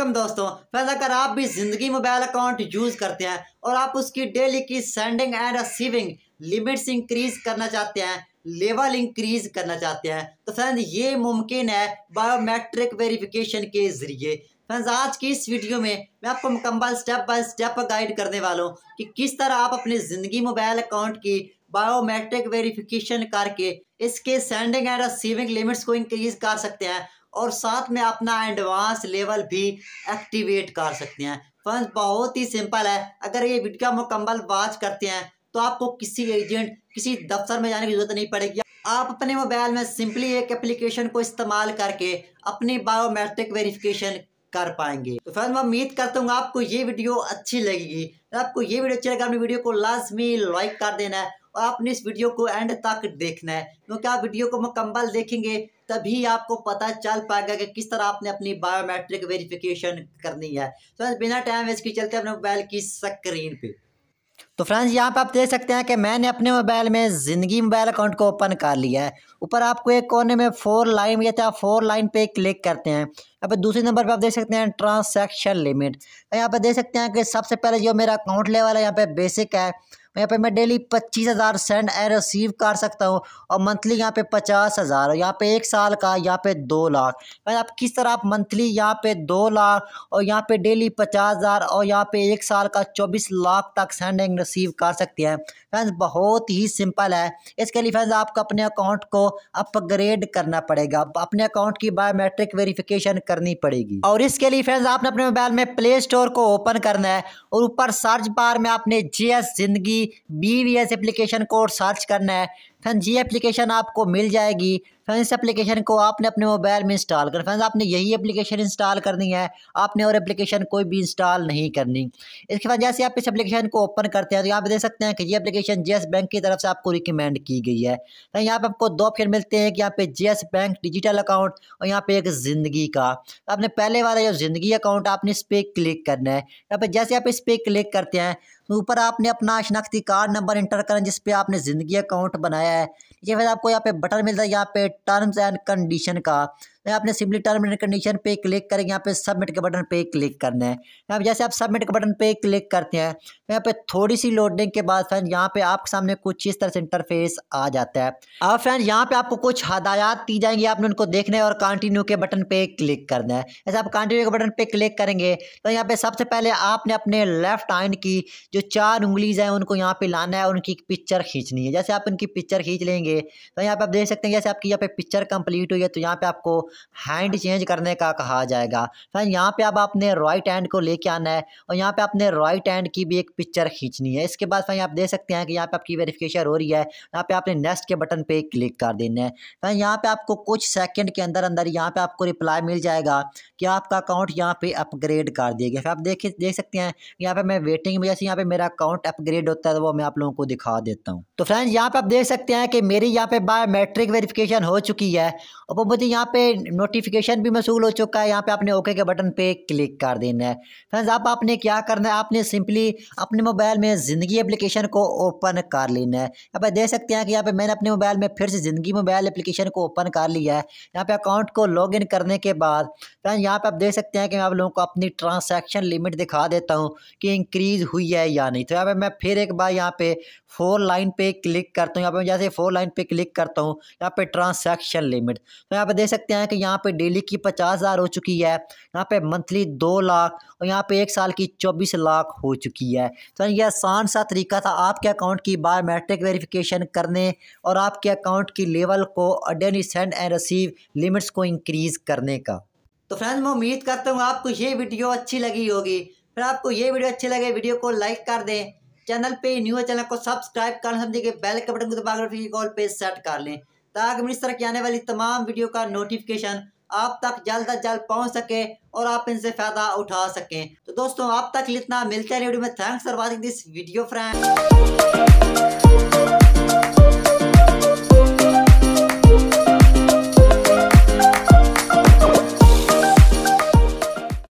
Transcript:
welcome दोस्तों फैस अगर आप भी ज़िंदगी मोबाइल अकाउंट यूज़ करते हैं और आप उसकी डेली की sending and receiving limits increase करना चाहते हैं लेवल इंक्रीज करना चाहते हैं तो फैंस ये मुमकिन है बायोमेट्रिक वेरिफिकेशन के ज़रिए फैंस आज की इस वीडियो में मैं आपको मुकम्मल स्टेप बाय स्टेप गाइड करने वाला हूँ कि किस तरह आप अपने ज़िंदगी मोबाइल अकाउंट की बायोमेट्रिक वेरिफिकेशन करके इसके सेंडिंग एंड रिसीविंग लिमिट्स को इंक्रीज कर सकते हैं और साथ में अपना एडवांस लेवल भी एक्टिवेट कर सकते हैं फंड बहुत ही सिंपल है अगर ये वीडियो मुकम्मल वाच करते हैं तो आपको किसी एजेंट किसी दफ्तर में जाने की जरूरत नहीं पड़ेगी आप अपने मोबाइल में सिंपली एक एप्लीकेशन को इस्तेमाल करके अपनी बायोमेट्रिक वेरिफिकेशन कर पाएंगे तो फ्रेंड मैं उम्मीद करता हूँ आपको ये वीडियो अच्छी लगेगी तो आपको ये वीडियो अच्छी लगेगा अपनी वीडियो को लाजमी लाइक कर देना है आपने इस वीडियो को एंड तक देखना है तो क्योंकि आप वीडियो को मुकम्मल देखेंगे तभी आपको पता चल पाएगा कि किस तरह आपने अपनी बायोमेट्रिक वेरिफिकेशन करनी है तो बिना टाइम वेस्ट के चलते अपने मोबाइल की स्क्रीन पे तो फ्रेंड्स यहाँ पे आप देख सकते हैं कि मैंने अपने मोबाइल में ज़िंदगी मोबाइल अकाउंट को ओपन कर लिया है ऊपर आपको एक कोने में फोर लाइन या था फोर लाइन पे क्लिक करते हैं यहाँ पे दूसरे नंबर पे आप देख सकते हैं ट्रांसैक्शन लिमिट तो यहाँ पे देख सकते हैं कि सबसे पहले जो मेरा अकाउंट लेवल है यहाँ पे बेसिक है यहाँ पे मैं डेली पच्चीस हज़ार सेंड एंड रिसीव कर सकता हूँ और मंथली यहाँ पे पचास हज़ार यहाँ पे एक साल का यहाँ पे दो लाख आप किस तरह आप मंथली यहाँ पे दो लाख और यहाँ पे डेली पचास हज़ार और यहाँ पे एक साल का चौबीस लाख तक सेंड एंड रिसीव कर सकते हैं फ्रेंड्स बहुत ही सिंपल है इसके लिए फ्रेंड्स आपको अपने अकाउंट को अपग्रेड करना पड़ेगा अपने अकाउंट की बायोमेट्रिक वेरिफिकेशन करनी पड़ेगी और इसके लिए फ्रेंड्स आपने अपने मोबाइल में प्ले स्टोर को ओपन करना है और ऊपर सर्च बार में आपने S Zindigi B S application को सर्च करना है फ्रेंड्स ये एप्लीकेशन आपको मिल जाएगी फ्रेंड्स इस एप्लीकेशन को आपने अपने मोबाइल में इंस्टॉल कर फ्रेंड्स आपने यही एप्लीकेशन इंस्टॉल करनी है आपने और एप्लीकेशन कोई भी इंस्टॉल नहीं करनी इसके बाद जैसे आप इस एप्लीकेशन को ओपन करते हैं तो यहाँ पे देख सकते हैं कि ये एप्लीकेशन जे बैंक की तरफ से आपको रिकमेंड की गई है फ्रेंड तो यहाँ पर आपको दो ऑप्शन मिलते हैं कि यहाँ पे जे बैंक डिजिटल अकाउंट और यहाँ पे एक ज़िंदगी का तो आपने पहले वाला जो ज़िंदगी अकाउंट आपने इस पर क्लिक करना है यहाँ पर जैसे आप इस पर क्लिक करते हैं तो ऊपर आपने अपना शनाख्ती कार्ड नंबर इंटर करना जिस पे आपने ज़िंदगी अकाउंट बनाया है ये फिर आपको यहाँ पे बटन मिलता है यहाँ पे टर्म्स एंड कंडीशन का तो आपने सिम्पली टर्म एंड कंडीशन पे क्लिक करेंगे यहाँ पे सबमिट के बटन पे क्लिक करना है यहाँ जैसे आप सबमिट के बटन पे क्लिक करते हैं तो यहाँ पे थोड़ी सी लोडिंग के बाद फ्रेंड यहाँ पे आपके सामने कुछ इस तरह से इंटरफेस आ जाता है अब फ्रेंड यहाँ पे आपको कुछ हदायत दी जाएंगी आपने उनको देखना है और कंटिन्यू के बटन पे क्लिक करना है जैसे आप कंटिन्यू के बटन पे क्लिक करेंगे तो यहाँ पे सबसे पहले आपने अपने लेफ्ट आइन की जो चार उंगलीज हैं उनको यहाँ पे लाना है और उनकी पिक्चर खींचनी है जैसे आप उनकी पिक्चर खींच लेंगे तो यहाँ पे आप देख सकते हैं जैसे आपकी यहाँ पे पिक्चर कंप्लीट हुई है तो यहाँ पे आपको हैंड चेंज करने का कहा जाएगा फ्रेंड यहाँ पे अब आपने राइट हैंड को लेके आना है और यहाँ पे आपने राइट हैंड की भी एक पिक्चर खींचनी है इसके बाद फ्रेंड आप देख सकते हैं कि यहाँ पे आपकी वेरिफिकेशन हो रही है यहाँ पे आपने नेक्स्ट के बटन पे क्लिक कर देना है फ्रेंड यहाँ पे आपको कुछ सेकेंड के अंदर अंदर यहाँ पे आपको रिप्लाई मिल जाएगा कि आपका अकाउंट यहाँ पे अपग्रेड कर दिया गया फिर आप देखे देख सकते हैं यहाँ पे मैं वेटिंग में जैसे यहाँ पे मेरा अकाउंट अपग्रेड होता है वो मैं आप लोगों को दिखा देता हूँ तो फ्रेंड्स यहाँ पे आप देख सकते हैं कि मेरी यहाँ पे बायोमेट्रिक वेरिफिकेशन हो चुकी है और वो मुझे यहाँ पे नोटिफिकेशन भी मशगूल हो चुका है यहाँ पे आपने ओके के बटन पे क्लिक कर देना है फ्रेंड्स आप आपने क्या करना है आपने सिंपली अपने मोबाइल में ज़िंदगी एप्लीकेशन को ओपन कर लेना है यहाँ पे देख सकते हैं कि यहाँ पे मैंने अपने मोबाइल में फिर से ज़िंदगी मोबाइल एप्लीकेशन को ओपन कर लिया है यहाँ पे अकाउंट को लॉग इन करने के बाद फ्रेंड यहाँ पर आप देख सकते हैं कि मैं आप लोगों को अपनी ट्रांसैक्शन लिमिट दिखा देता हूँ कि इंक्रीज़ हुई है या नहीं तो यहाँ पर मैं फिर एक बार यहाँ पे फोर लाइन पे क्लिक करता हूँ यहाँ पे जैसे फोर लाइन पे क्लिक करता हूँ यहाँ पे ट्रांसैक्शन लिमिट तो यहाँ पे देख सकते हैं कि यहाँ पे डेली की पचास हज़ार हो चुकी है यहाँ पे मंथली दो लाख और यहाँ पे एक साल की चौबीस लाख हो चुकी है तो ये आसान सा तरीका था आपके अकाउंट की बायोमेट्रिक वेरिफिकेशन करने और आपके अकाउंट की लेवल को अडेनी सेंड एंड रिसीव लिमिट्स को इंक्रीज़ करने का तो फ्रेंड्स मैं उम्मीद करता हूँ आपको ये वीडियो अच्छी लगी होगी फिर आपको ये वीडियो अच्छी लगे वीडियो को लाइक कर दें चैनल पे न्यू चैनल को सब्सक्राइब कर समझिए बेल के बटन को दबाकर कॉल पे सेट कर लें ताकि तरह की आने वाली तमाम वीडियो का नोटिफिकेशन आप तक जल्द अज जल्द पहुंच सके और आप इनसे फ़ायदा उठा सकें तो दोस्तों आप तक लिखना मिलते हैं वीडियो में thanks for watching this video friend